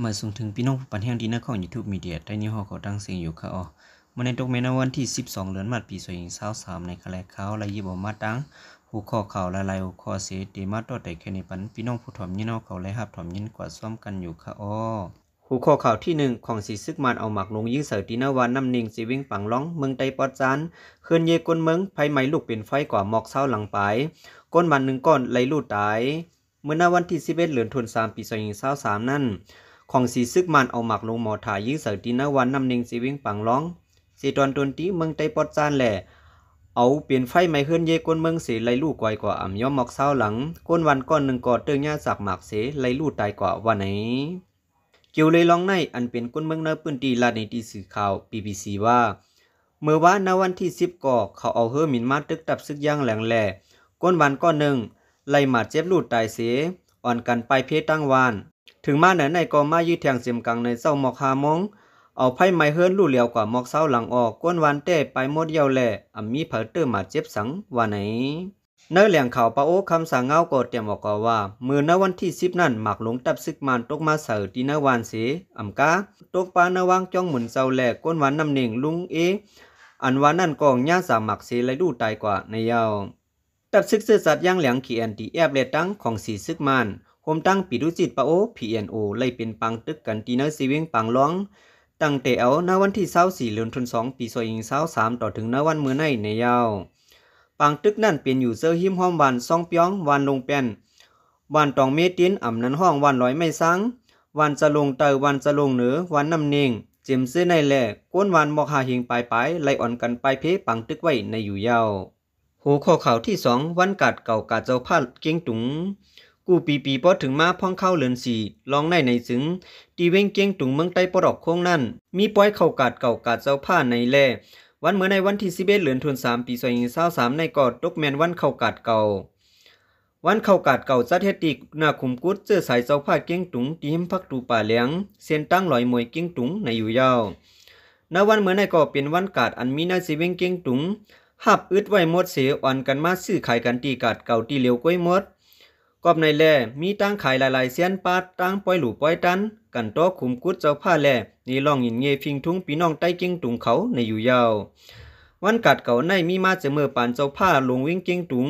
เมื่อส่งถึงพี่น้องผู้ปันแห่งดีนะของ YouTube Media ได้นิฮอเขาตั้งเสียงอยู่ค่ะอ๋อมาในตกเมนวันที่ 12เดือนมัดปีสวยงสาวสามในคาแลเขาและยิบอมาตั้งหูข้อข่าวละลายหูข้อเสียดีมาตัวแต่แค่ในปัน พี่น้องผู้ถมยินเอาเขาและหับถมยินกว่าซ่อมกันอยู่ค่ะอ๋อหูข้อข่าวที่หนึ่งของสีซึกมันเอาหมักลงยิ่งเสตีนาวันน้ำนิ่งสีวิ่งปังล้องเมืองไตปอดจันเคลื่อนเยก้นเมืองไ่ไหมลูกเป็นไฟกว่าหมอกเศร้าหลังไป ก้นมันหนึ่งก้อนไหลลูดตายเมื่อหน้าวันที่ิบเดือนธนสามปีสองสันสามนั่นของสีซึกมันเอาหมักลงหมอถ่ายยื้อเสตีนวันน้ำหนึ่งสีวิ่งปังร้องสีตอนตนตีเมืองไตปอดจานแหล่เอาเปลี่ยนไฟไม่เฮือนเยก้นเมืองเสไลลู่ก่อยกว่าอ่ำย่อมหมอกเศร้าหลังก้นวันก้อนหนึ่งกอดเตื้องหญ้าสักหมากเสไลลู่ตายกว่าวันไหนเกี่ยวเลยลองในอันเป็นก้นเมืองเนื้อปืนตีลาในตีสื่อข่าว BBC ว่าเมื่อว่านวันที่สิบก่อเขาเอาเฮือมินมาตึกตับซึกย่างแหลงแหล่ก้นวันก้อนหนึ่งไลหมาดเจ็บลูดตายเส อ่อนกันไปเพตั้งวานถึงมาไหนในก็มายืดแทงเสียมกลางในเศร้าหมอกหามองเอาไพ่ไม้เฮือนลู่เหลียวกว่าหมอกเศร้าหลังออกก้นวันเต้ไปหมดเยาแหล่อ่ำมีเผาเตอร์มาเจ็บสังว่าไหนเนื้อแหล่งข่าวปะโอคำสั่งเงาก็เตรียมบอกว่าเมื่อนวันที่สิบนั้นหมักหลงตับซึกมันตกมาเสือที่นวันเสอ่ำกาตกปลาในวังจ้องหมุนเศร้าแหล่ก้นวันนำเน่งลุงเอ อันวันนั้นกองย่าสามหมักเสียไรดูตายกว่าในยาว ตับซึกเสื้อสัตว์ย่างแหลงขี่แอนตีแอบเลตั้งของสีซึกมันผมตั้งปิดุจิตปะโอพีเอ็นโอไล่เป็นปังตึกกันตีเนอร์ซีเวงปังล้อง ตั้งแต่เอานวันที่เสาี่เดือนธันวาคมปีซอยิงามต่อถึงนวันเมื่อในในยาวปังตึกนั่นเป็นอยู่เซอร์ฮิมห้อมวันซองเปียงวันลงเป็นวันตองเมตินอ่ำนั้นห้องวันร้อยไม่ซังวันจะลงเตอวันจะลงเหนือวันน้ำเนงเจมซ์ในแหล่ก้นวันมอกหาเฮงปลายปลายไล่อ่อนกันไปเพปังตึกไว้ในอยู่ยาวโหข้อข่าวที่สองวันกัดเก่ากาเจ้าพาดเก่งตุงกูปีปีปอถึงมาพ่องเข้าเหลือนสีลองในในซึง ตีเว้งเกียงตุงเมืองใต้ปดอกโค้งนั่นมีป้อยเข่ากาดเก่ากาดเจ้าผ้าในแล่วันเมื่อในวันที่สิบเอ็ดเหลือนทุนสามปีสอยเศร้าสามในกอดตกแมนวันเข่ากาดเก่า วันเข่ากาดเก่าจัดเฮติกหน้าขุมกุดเจอสายเจ้าผ้าเกียงตุงตีหิมพักตูป่าเลี้ยงเส้นตั้งลอยมวยเกียงตุงในอยู่ยาวณวันเมื่อในกดเป็นวันกาดอันมีนาสิเว้งเกียงตุง หับอึดไว้หมดเสียอ่อนกันมาซื้อขายกันตีกาดเก่าตีเหลียวก้อยมดกอบในแลมีตั้งขายหลายๆเสียนปาดตั้งปล่อยหลู่ปล่อยตันกันโตขุมกุดเจ้าผ้าแลนี่ลองหินเงยพิงทุ่งปีน้องใต้กิ้งตุงเขาในอยู่ยาว วันกัดเก่าในมีมาเจมือปานเจ้าผ้าลงวิ่งกิ้งตุง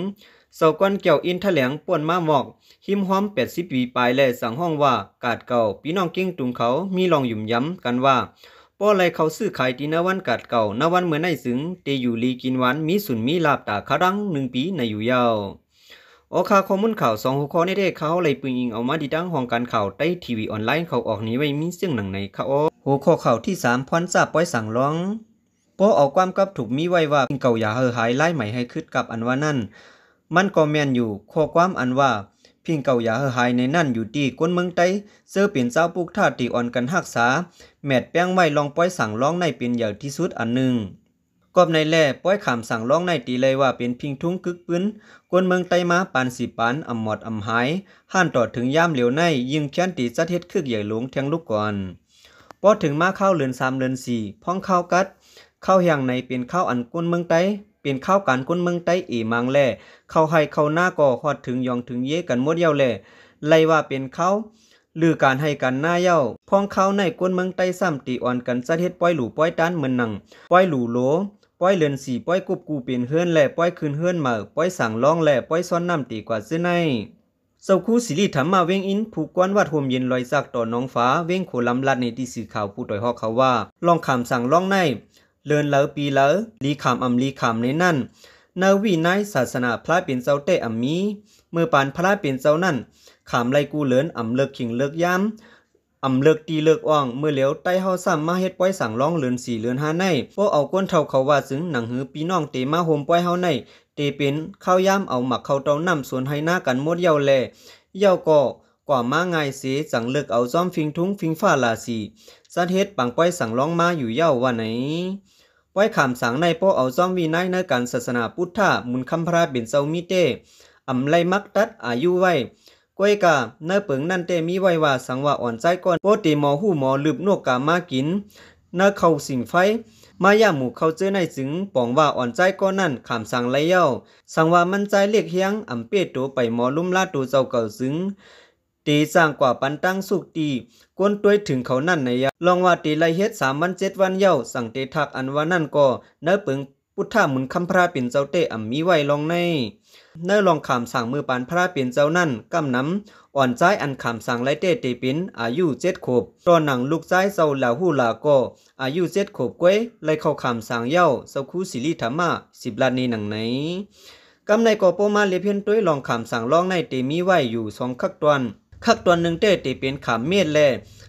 เสาก้อนเกี่ยวอินทะแหลงป่วนมาหมอกหิมหอมแปดสิบปีปลายแลสั่งห้องว่ากาดเก่าปีน้องกิ้งตุงเขามีลองหยุ่มย้ำกันว่า ป้อไรเขาซื้อขายตีนวันกาดเก่านวันเมื่อในสึงเตอยู่ลีกินหวานมีสุนมีลาบตาคารังหนึ่งปีในอยู่ยาวออคาข้อมูลข่าวสองหัวข้อในเด็กเขาเลยปืนยิงเอามาดีดังห้องการข่าวใต้ทีวีออนไลน์เขาออกนี้ไว้มีเสียงหนังในเขาอหัวข้อข่าวที่สามพรซาป้อยสั่งร้องปอเอกความกับถูกมีไว้ว่าเก่าอย่าเฮอหายไล่ใหม่ให้คืดกับอันว่านั่นมันก็แมนอยู่ข้อความอันว่าพิงเก่าอย่าเฮอหายในนั่นอยู่ดีก้นเมืองไต้เสื้อเปลี่ยนเจ้าปุกท่าตีอ่อนกันหักษา แมดแป้งไม่ลองป้อยสั่งร้องในเปลี่ยนใหญ่ที่สุดอันหนึ่งกอบในแล่ป้อยขามสั่งร้องในตีเลยว่าเป็นพิงทุ้งกึกปืนกวนเมืองไตมาปานสิปานอ่ำหมอดอ่ำหายห้านต่อถึงย่ามเหลียวในยิงแค้นตีจัดเฮ็ดคึกใหญ่หลวงแทงลูกก่อนพอถึงมาเข้าเลือนสามเลือนสี่พ้องเข้ากัด เข้าแห่งในเป็นข้าวอันกวนเมืองไตเป็นข้าวการกวนเมืองไตเอมังแล่เข้าให้เข้าหน้าก่อหอดถึงยองถึงเยกันมดเย้าแล่ไล่ว่าเป็นข้าวหรือการให้กันหน้าเย้าพ้องเข้าในกวนเมืองไตซ้ำตีอ่อนกันจัดเฮ็ดป้อยหลู่ป้อยต้านเหมือนหนังป้อยหลู่โลป้อยเลือนสีป้อยกุบกูเปลี่ยนเฮือนและป้อยคืนเฮือนเมาป้อยสั่งล่องและป้อยซ้อนน้ำตีกว่าเส้นในเสาคู่สิริธรรมมาเวงอินผูกกวนวัดโฮมเย็นลอยซักต่อน้องฟ้าเวงโคลำลัดในที่สื่อข่าวผู้ต่อยหอกเขาว่าลองขามสั่งล่องในเลินเหลาปีเหลาลีขามอำลีขามในนั่นนาวีนายศาสนาพระเป็นเจ้าเตอำมีเมื่อปานพระเป็นเจ้านั่นขามไรกูเลินอำเลิกขิงเลิกย้ำอำเลิกตีเลิกอ่องเมื่อเหลียวใต้เฮาซ้ำมาเฮ็ดป้อยสั่งร้องเหลือนสี่เหลือนห้าในบ่เอาก้นเท่าเขาว่าซึ่งหนังหือปีน้องเตมาโฮมป้อยเฮาใน เตเป็นข้าวยามเอาหมักเข้าเตาน้ํสวนให้นากันมดเยาแลเยาก็กว่ามาง่ายเสจังเลิกเอาซ้อมฟิงทุ้งฟิงฟ้าลาสีสัดเฮ็ดปังป้อยสั่งร้องมาอยู่เย้าว่าไหน ป้อยขามสังในป้อเอาซ้อมวีนัยในการศาสนาพุทธะมุนคำพระเป็นเซามิเต อำไลมักตัดอายุไว้ก้อยกาเนื้อเปิงนั่นเตมีไว้ว่าสังว่าอ่อนใจก่อนโปตีหมอหู้หมอลืบนวกกามากินเนื้อเข้าสิงไฟมาย่าหมูเข้าเจอในถึง ปองว่าอ่อนใจก้อนนั่นขามสั่งไรเย้าสังว่ามันใจเรียกเฮียงอ่ำเปียตัวไปหมอลุ่มลาดตัวเจ้าเก่าซึ้งตีสร้างกว่าปันตั้งสุกตีก้นตัวถึงเขานั่นในยะลองว่าตีไรเฮ็ดสามวันเจ็ดวันเย้าสั่งเตทักอันว่านั่นก็เนื้อเปิงพุท่าหมุนคำพระเป็นเจ้าเตอ่ำมีไหว้ลองในเนรอลองขามสั่งมือปานพระเป็นเจ้านั่นกำน้ำอ่อนใจอันขามสั่งไรเตเตปินอายุเจ็ดขบตอนหนังลูกใจเจ้าเหล่าหูหลาก็อายุเจ็ดขบก้วยไรเข้าขามสั่งเย้าเจ้าคู่ศิริธรรมะสิบลานใหนังไหนกำในก่อโปมาเลเพียนด้วยลองขามสั่งร้องในเตมีไหวอยู่สองคักตอนคักตอนหนึ่งเตเตปินขามเมียดแล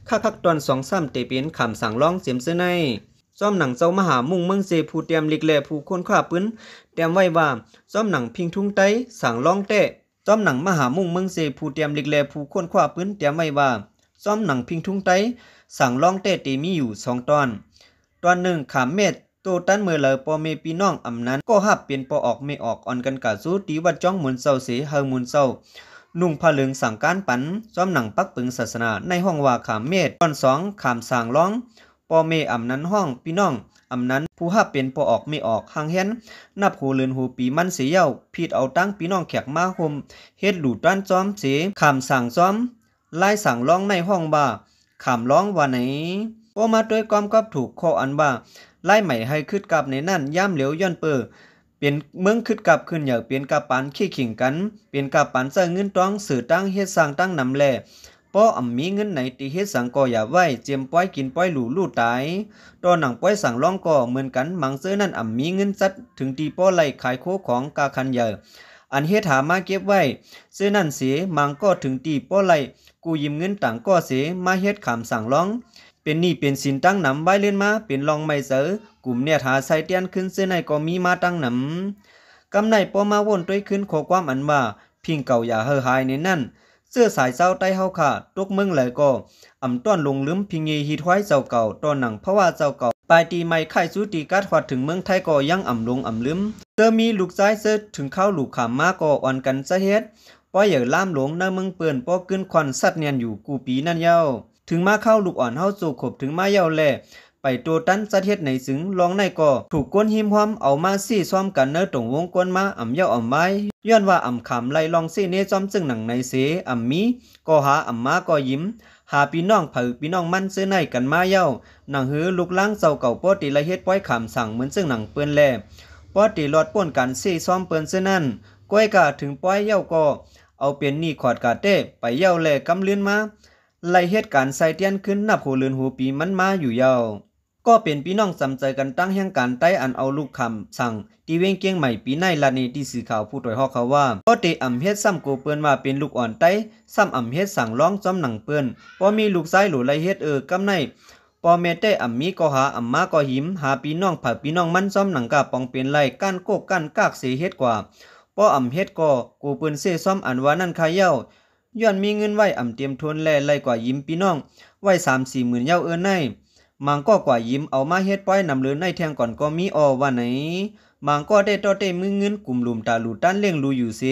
คัาคักตอนสองซ้ำเตปินขามสั่งร้องเสียมเสในซ่อมหนังเจ้ามหามุ่งเมืองเซผู้เตรียมลิกแลผู้คนคว้าปืนเตรียมไว้ว่าซ่อมหนังพิงทุ่งไต้สั่งล่องเตะซ่อมหนังมหามุ่งเมืองเซผู้เตรียมลิกแลผู้คนคว้าปืนเตรียมไว้ว่าซ่อมหนังพิงทุ่งไต้สั่งล่องเตะเตมีอยู่สองตอนตอนหนึ่งขามเม็ดโตตันเมื่อเลยปอเมปีน้องอำนั้นก็หับเปลี่ยนปอออกไม่ออกอ่อนกันกะสู้ตีวัดจ้องหมุนเศร้าเสเฮาหมุนเศร้านุ่งผ้าเหลืองสั่งการปันซ้อมหนังปักปึงศาสนาในห้องว่าขามเมดตอนสองขามสั่งล่องปอเมอ่ำนั้นห้องพี่น้องอ่ำนั้นผู้ห้าเป็นพอออกไม่ออกหังเห็นนับหูเลือนหูปีมันเสียเย้าพีดเอาตั้งพี่น้องแขกมาหมเฮ็ดหลู่ต้านจอมเสียขามสั่งจอมไล่สั่งร้องในห้องบ่าขามร้องว่าไหนพอมาด้วยความกับถูกข้ออันบ่าไล่ใหม่ให้ขึ้นกับในนั่นย่ำเหลวย้อนเปิดเปลี่ยนเมืองขึ้นกับขึ้นอยากเปลี่ยนกับปานขี้ขิงกันเปลี่ยนกับปานเจ้าเงินต้องสื่อตั้งเฮ็ดสร้างตั้งนำแลป้ออ่ำมีเงินไหนตีเฮ็ดสังก็อย่าไว้เจียมป้อยกินป้อยหลูลู่ตายตอนหนังป้อยสั่งร้องก่อเหมือนกันมังเสื้อนั่นอ่ำมีเงินจัดถึงตีป้อไล่ขายโคของกาคันใหญ่อันเฮ็ดหามาเก็บไว้เสื้อนั่นเสียมังก็ถึงตีป้อไล่กูยืมเงินต่างก็เสียมาเฮ็ดขามสั่งร้อง เป็นหนี้เป็นสินตั้งหนำไวเล่นมา เป็นรองไม่เสอกลุ่มเนี่ยหาใส่เตียนขึ้นเสื้อในก็มีมาตั้งหนำกำไนป้อมาวนด้วยขึ้นขอความอันว่าพิงเก่าอย่าเฮอหายในนั่นเสื้อสายเจ้าใต้เฮาค่ะตุกเมืองไหลก็อ่ำต้อนลงลืมพิงเีฮีทไว้เจ้าเก่าต้อนหนังเพราะว่าเจ้าเก่า ปลายตีไม่ไข่สู้ตีกัดหอดถึงเมืองไทยก็ยังอ่ำลงอ่ำลืมเจอมีลูกซ้ายเสื้อถึงเข้าหลูกขามมาก็อ่อนกันซะเฮ็ด ป้อยอย่าล่ามหลงในเมืองเปื่อนป้อขึ้นควันสัตว์เนียนอยู่กูปีนั่นเย้า ถึงมาเข้าลูกอ่อนเฮาสู่ขบถึงมาเย้าแล่ไปตัวตันสะดเฮ็ดในซึงลองในก็ถูกก้นหิมความเอามาซี่ซ้อมกันเนอตรงวงกวนมาอ่ำเย้าอ่ำไม้ย้อนว่าอ่ำขำไล่ลองซี่เนซ้อมซึ่งหนังในเสอ่ำมีก็หาอ่ำมาก็ยิ้ม หาพี่น้องเผือพี่น้องมันซื้อในกันมาเย้าหนังหือลูกล้างเศร้าเก่าโป้ตีละเฮ็ดป้อยขำสั่งเหมือนซึ่งหนังเปื้อนแลป้อตีหลอดป้นกันซี่ซ้อมเปื้อนซื้อนั่นก้อยกะถึงป้อยเย้าก็เอาเปลี่ยนนี่ขอดกาเต้ไปเย้าแลกำเลื่นมา ไล่เหตุการณ์ใส่เตียนขึ้นนับหูลืนหูปีมันมาอยู่ยาวก็เป็นพี่น้องสำใจกันตั้ง แห่งการใต้อันเอาลูกคำสั่งตีเวงเกียงใหม่ ปีในลานีที่สื่อข่าวผู้ถอยฮอกเขาว่าก็เตอ่ำเฮ็ดซ้ำโกเปื้อนมาเป็นลูกอ่อนใต้ซ้ำอ่ำเฮ็ดสั่งร้องซ้ำหนังเปื้อนพอมีลูกไายหลูไลเฮ็ดเออกำในปอเมเตอ่ำมีก็หาอ่ำมาก็หิม หาปีน้องผ่าปีน้องมันซ้ำหนังกาปองเป็นไรกั้นโกกก้นกากเสียเฮ็ดกว่าปออ่ำเฮ็ดก็กูปืนเซ่ซ้อมอันว่านั่นขายเย้าย้อนมีเงินไว้อ่ำเตรียมทุนแล่ไล่กว่ายิ้มพี่น้องไว้สามสี่หมื่นเย้าเออนในมังก็กว่ายิ้มเอามาเฮ็ดป้อยนำเลือในแทงก่อนก็มีอว่าไหนมังก็ได้ต่อเต้มือเงินกลุ่มลุมตาลูตานเลี้ยงลูอยู่เส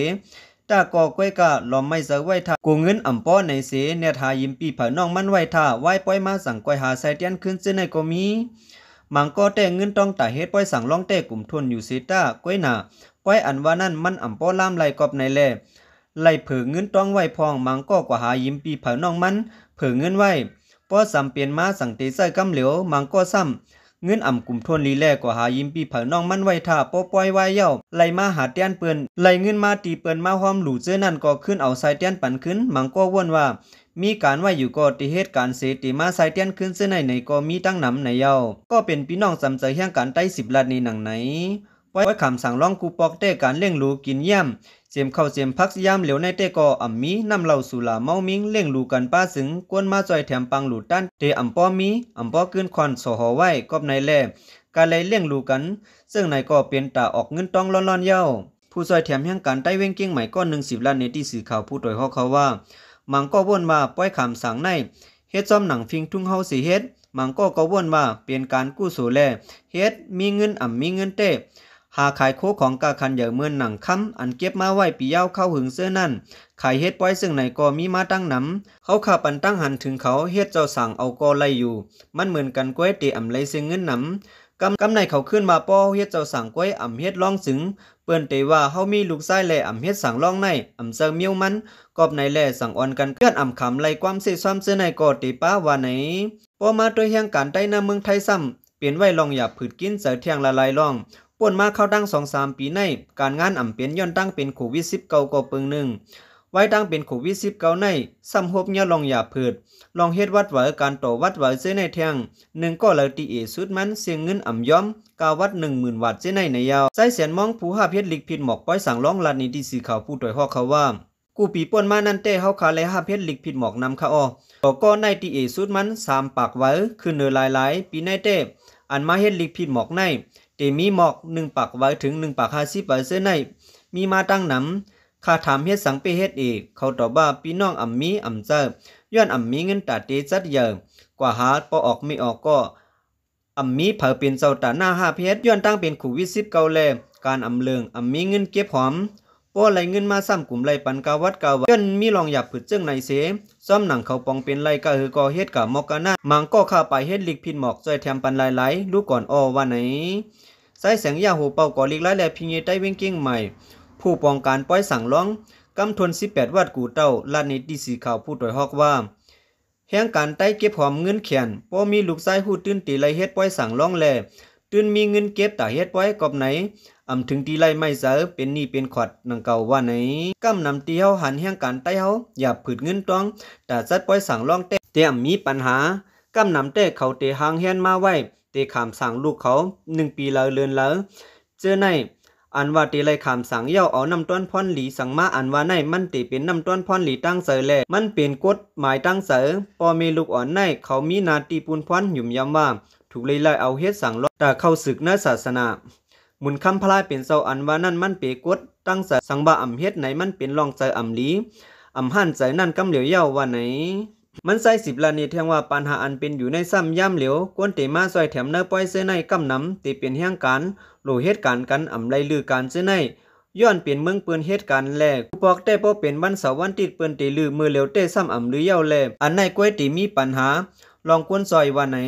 ตาก่อก้อยกะลอมไม่สักไว้ท่ากูเงินอ่ำป้อในเสเนธายิ้มปีเผาน้องมันไว้ท่าไหว้ป้อยมาสั่งก้อยหาใส่เตียนขึ้นเส้อในก็มีมังก็แต่เงินต้องตาเฮ็ดป้อยสั่งล่องเต้กลุ่มทุนอยู่เสต้าก้อยหนาป้อยอันว่านั่นมันอ่ำป้อล่ามไหลกอบในแล่ไหลเผือเงินต้องไว้พองมังก็กว่าหายิ้มปีเผาน้องมันเผือเงินไว้ป้อสำเปลี่ยนมาสังเตใส่กำเหลียวมังก็ซ้ำเงินอ่ำกลุ่มทวนลีแลกว่าหายิมปีเผาน้องมันไว้ท่าป้อป่อยวายเย้าไหลมาหาเตี้ยนเปื้นไหลเงินมาตีเปื้นมาห้อมหลู่เจ้อนั่นก็ขึ้นเอาใส่เตี้ยนปั่นขึ้น มังก็ว่นว่า มีการว่าอยู่ก็ติเหตุการเสตีมาใส่เตี้ยนขึ้นเส้นในในก็มีตั้งนำในเย้าก็เป็นพี่น้องสำใจแห่งการใต้สิบลัดในหนังไหนไว้คำสั่งร้องกูปอกเต้การเลี้ยงลูกกินย่ำเสียมเข้าเสียมพักย่ำเหลวในเต้ก่ออ่ำมีน้ำเหล่าสุลาเมามิง เลี้ยงลูกกันป้าสึงกวนมาจอยแถมปังหลูด้านเตอ่ำป้อมีอ่ำป้อขึ้นควันสหอไว้กอบในแล่การไลเลี้ยงลูกกัน ซึ่งในก็เปลี่ยนตาออกเงินต้องร้อนรอนเย้าผู้ซอยแถมแห่งการใต้เว้งเก่งใหม่ก้อนหนึ่งสิบล้านในที่สื่อข่าวผู้ต่อยข้อเขาว่ามังก็ว่นมาป้อยคำสั่งในเฮ็ดซ้อมหนังฟิงทุ่งเฮาสีเฮ็ดมังก็ก็ว่นมาเปลี่ยนการกู้โสแล เฮ็ด มีเงินอ่ำมีเงินเต้หาขายโคของกาคันใหญ่เมือนหนังคำอันเก็บมาไว้ปีเย้าเข้าหึงเสื้อนั่นขายเฮ็ดป้อยซึ่งไหนก็มีมาตั้งหน้ำเขาขาปันตั้งหันถึงเขาเฮ็ดเจ้าสั่งเอาก็ไล่อยู่ มันเหมือนกันก้วยเตีอ่ำไรซึ่งเงินหน้ำกำกำในเขาขึ้นมาป้อเฮ็ดเจ้าสั่งก้วยอ่ำเฮ็ดล่องสึง เปื้นเตว่าเฮามีลูกไส้แหล่อ่ำเฮ็ดสั่งล่องในอ่ำเซิงเมี้ยวมันกอบในแหล่สั่งอ่อนกันเกื้อนอ่ำคำไรความเสียซ้ำซสื้อในก็เตป้าว่าไหนป้อมาด้วยแห่งการใต้หน้าเมืองไทยซ้ำเปลี่ยนไว้ลองอย่าผืดกินเสือเทียงละลายล่องป่นมาเข้าตั้งสองสามปีใน การงานอ่ำเปลี่ยนย้อนตั้งเป็นโควิดสิบเก้าก็เปิงหนึ่งไว้ตั้งเป็นโควิดสิบเก้าในซ้ำหบเนี่ยลองอย่าเพิดลองเฮ็ดวัดไหวการต่อวัดไหวเส้นในแทงหนึ่งก็เลยตีเอสุดมันเสียงเงินอ่ำย้อม กาวัดหนึ่งหมื่นวัดเส้นในในยาวใส่เสียนมองผู้ห้าเพชรลิกผิดหมอกป้อยสั่งร้องลัดนิดีสื่อข่าวผู้ต่อยหอกเขาว่า กูปีป่นมานั่นเต้เฮาคาแลห้าเพชรลิกผิดหมอกนำข้ะออต่อก็ในตีเอสุดมันสามปากไว้ คือเนอหลายๆปีในเต้อันมาเฮ็ดลิกผิดหมอกในเตมีหมอกหนึ่งปาก ไว้ ถึงหนึ่งปากห้าสิบไปอร์เซ็นต์ในมีมาตั้งหนำข้าถามเฮ็ดสังเปเฮ็ดอีกเขาตอบว่าพี่น้องอ่ำมีอ่ำเจอย้อนอ่ำมีเงินตาเตจัดเยอะกว่าหาปอออกไม่ออกก็อ่ำมีเผาเป็นเจ้าตาหน้าห้าเพชรย้อนตั้งเป็นขู่วิสิบเกาแลการอ่ำเลืองอ่ำมีเงินเก็บหอมป้อไหลเงินมาซ้ำกลุ่มไหลปันกาวัดกาวัดจนมีลองหยาบผึดเจ้งในเสซ้อมหนังเขาปองเป็นไรกะเฮือกอเฮ็ดกะมอกกะนามังก็ข้าไปเฮ็ดลิกพินหมอกจอยแถมปันหลายลลูกก่อนอ้อว่าไหนใส่แสงยาหูเป่าก่อลิกหลายแลพิงเยใต้เว้งเก่งใหม่ ผู้ปองการป้อยสั่งร้องกำทน 18 วัดกูเต้าลาดในดีสีขาวผู้ต่อยฮอกว่า แห่งการใต้เก็บหอมเงินแขนพอมีลูกชายหู้ตื้นตีไรเฮ็ดป้อยสั่งร้องแลตื้นมีเงินเก็บแต่เฮ็ดป้อยกบไหนอำถึงที่ไล่ไม่เสอเป็นนี่เป็นขวดนังเก่าว่าไหนกำนำเตียวหันแห่งการใต้เฮาอย่าผืดเงินต้องแต่ซัดปล่อยสั่งล่องเต่เตียมมีปัญหากำนำแต่เขาเตหางแห่ยนมาไว้เตขามสั่งลูกเขาหนึ่งปีแล้วเลือนแล้วเจอในอันว่าตีไรขามสังเย่าเอานำต้นพอนหลีสังมาอันว่าใน มันตีเป็นนำต้นพอนหลีตั้งเสรแลมันเป็นกฎหมายตั้งเสรพอมีลูกอ่อนในเขามีนาตีปูนพอนหยุ่มยำว่า ถูกเลยไล่เอาเฮ็ดสังลอแต่เข้าศึกนื้ศาสนามุนคำพลายเป็นเศร้าอันว่านั่นมันเปกดตั้งใส่สังบาอ่ำเฮ็ดไหนมันเป็นลองใจอ่ำลีอ่ำหันใจนั่นกำเหลียวเย้าว่าไหน มันใส่สิบลานีแทงว่าปัญหาอันเป็นอยู่ในซ้ำย่ำเหลียวกวนเตมาซอยแถมเนื้อป้อยเส้ในกำน้ำตีเปลี่ยนแห้งการโลเหตุการณ์กันอ่ำไรลือการเส้ในย้อนเปลี่ยนเมืองเปืนเหตุการณ์แลกปอกแต้พบเป็นวันเสาร์วันติดเปืนตีลือมือเหลียวเต้ซ้ำอ่ำหรือเย้าแล อันในกล้วยตีมีปัญหา ลองกวนซอยว่าไหน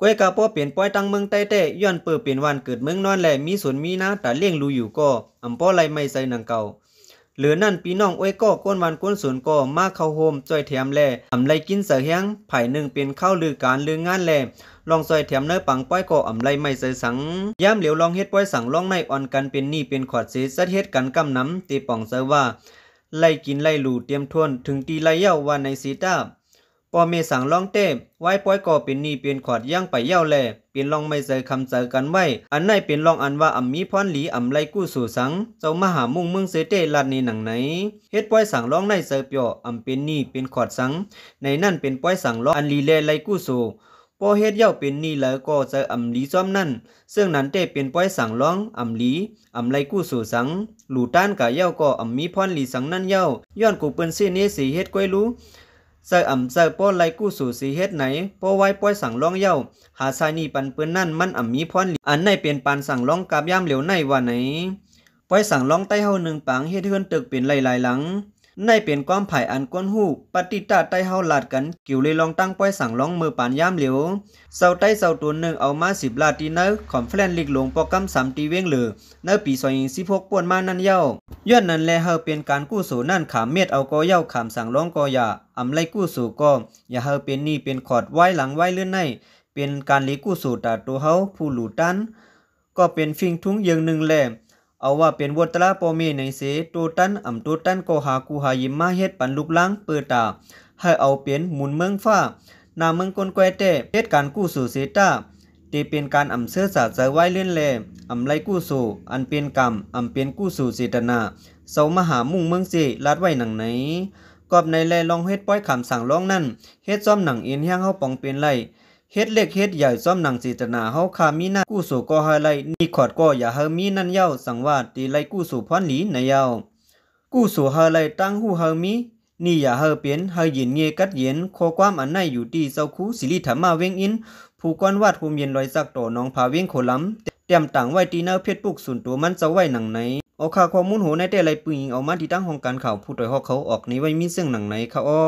ก้อยกาป้อเปลี่ยนป้อยตั้งเมืองใต้เต้ย้อนเปิดเปลี่ยนวันเกิดเมืองนอนแหลมีสวนมีนะแต่เลี้ยงลูอยู่ก็อำป้อไรไม่ใส่หนังเก่าหลือนั่นปีน้องอ้อยก็ก้นวันก้นสวนก็มาเข้าโฮมจอยแถมแลอำไรกินเสือเฮียงไผ่หนึ่งเป็นข้าวลือการลืองานแลลองซอยแถมเนื้อปังป้อยก็อำไรไม่ใส่สังย่ำเหลียวลองเฮ็ดป้อยสังลองในอ่อนกันเป็นหนี้เป็นขอดเสีสัดเฮ็ดกันกำน้ำตีป่องเซว่า ไล่กินไล่ลูเตรียมทวนถึงตีไล่เย้าว่าในสีตาปอมีสั่งล่องเต้ไว้ป้อยก่อเป็นนีเป็นขอดย่างไปเย่าแลเป็นลองไม่เจอคำเจอกันไว้อันไหนเป็นลองอันว่าอ่ำมีพรหลีอ่ำไรกู้สู่สัง เจ้ามหามุ่งเมืองเซเต้ลัดในหนังไหน เฮ็ดป้อยสั่งล่องในเซอเปียอ่ำเป็นนีเป็นขอดสัง ในนั่นเป็นป้อยสั่งล่องอันลีเลไรกู้สู่ปอเฮ็ดเย่าเป็นนี่แล้วก็จะอ่ำลีซ้อมนั่น ซึ่งนั้นเต้เป็นป้อยสั่งล่องอ่ำลีอ่ำไรกู้สู่สัง หลู่ต้านกะเย่าก็อ่ำมีพรหลีสังนั่นเย่าย้อนกูเปิ้นเส้นเนสีเฮ็ดก้อยรู้เสืออ่ำเสือป้อไลกู้สู่สีเฮ็ดไหนป้อไว้ป้อยสั่งร้องเย้าหาชายนีปันปืนนั่นมันอ่ำมีพรอันในเปลี่ยนปันสั่งร้องกาบย่ามเหลียวในว่าไหนป้อยสั่งร้องใต้เฮาหนึ่งปังเฮ็ดเฮือนตึกเปลี่ยนหลายๆหลังในเป็นความผ่ายอันก้นหูปฏิตาใต้เฮาหลาดกันกิ่วเลยลองตั้งป้อยสั่งร้องมือปานย่ามเหลียวเสาใต้เสาตัวหนึ่งเอามาสิบลาตีเนอคอมแฟลนลิกหลงโปรแกรมสามตีเว้งเหลือเนอปีซอยยิงสิพกป่วนมานั่นเย้าย้อนนั้นแลเฮาเป็นการกู้สูนั่นขามเม็ดเอากอเย้าขามสั่งร้องกออย่าอำไลกู้สูก็อย่าเฮาเป็นนี่เป็นขอดไว้หลังไว้เลื่อนใน เป็นการลีกู้สู่ตาตัวเฮาผู้หลู่ตัน ก็เป็นฟิงทุ้งยิงหนึ่งแหลมเอาว่าเป็นวัตละปอมีในเสตูตันอ่ำตูตันก็หากูหายิมมาเฮ็ดปันลูกลังเปิดตาให้เอาเปลี่ยนหมุนเมืองฟ้านาเมืองกนแกเต่เฮ็ดการกู้สู่เซตาเตีเป็นการอ่ำเสื้อสาใจไว้เล่นแลอ่ำไรกู้สู่อันเป็นกรรมอ่ำเป็นกู้สู่เจตนาเสามหามุ่งเมืองเสลาดไว้หนังไหนกอบในแลลองเฮ็ดป้อยขำสั่งร้องนั่นเฮ็ดซ่อมหนังอินแห้งเฮาปองเป็นไรเฮ็ดเล็กเฮ็ดใหญ่ซ้อมหนังสีตนาเฮาคามีหน้ากู้สู่ก็ให้ไลนี่ขอดก็อย่าเฮามีนั่นเย้าสังว่าตีไลกู้สู่พอนหลีในเย้ากู้สู่ไฮไลตั้งหู้เฮามีนี่อย่าเฮาเปลี่ยนเฮายินเงกัดเย็นขอความอันในอยู่ที่เจ้าคูสิริธรรมาเวงอินผู้ก้อนวาดภูมิเย็นลอยสักต่อน้องพาเวงโคลำ เตรียมต่างไว้ตีเนาเพชรปุกสุนตัวมันจะไว้หนังไหนออาค่าความมูลโหในแต่ไรปืนยเอามาที่ตั้งของการข่าวผู้ต่อยหอกเขาออกนี้ไว้มีเสื่องหนังไหนค่ะอ้อ